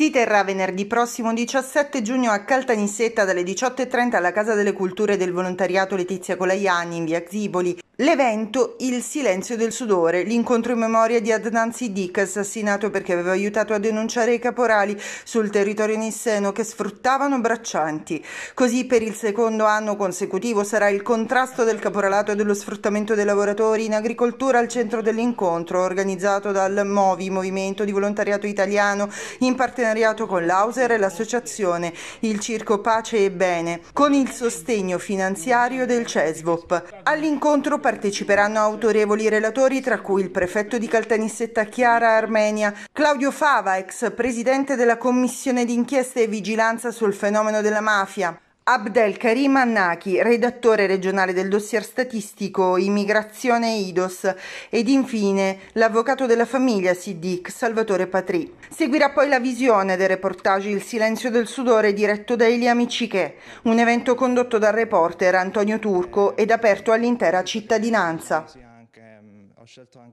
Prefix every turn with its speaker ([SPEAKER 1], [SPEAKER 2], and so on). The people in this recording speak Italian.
[SPEAKER 1] Si terrà venerdì prossimo 17 giugno a Caltanissetta dalle 18.30 alla Casa delle Culture del Volontariato Letizia Colaiani in via Ziboli L'evento Il silenzio del sudore, l'incontro in memoria di Adnan Siddiq, assassinato perché aveva aiutato a denunciare i caporali sul territorio nisseno che sfruttavano braccianti. Così per il secondo anno consecutivo sarà il contrasto del caporalato e dello sfruttamento dei lavoratori in agricoltura al centro dell'incontro, organizzato dal MOVI, Movimento di Volontariato Italiano, in partenariato con l'Auser e l'associazione Il Circo Pace e Bene, con il sostegno finanziario del CESVOP. All'incontro parteciperanno autorevoli relatori, tra cui il prefetto di Caltanissetta Chiara Armenia, Claudio Fava, ex presidente della commissione d'inchiesta e vigilanza sul fenomeno della mafia, Abdel Karim Annaki, redattore regionale del dossier statistico Immigrazione IDOS ed infine l'avvocato della famiglia Siddiq Salvatore Patrì. Seguirà poi la visione del reportage Il silenzio del sudore diretto da Elia Michiche, un evento condotto dal reporter Antonio Turco ed aperto all'intera cittadinanza. Ehm,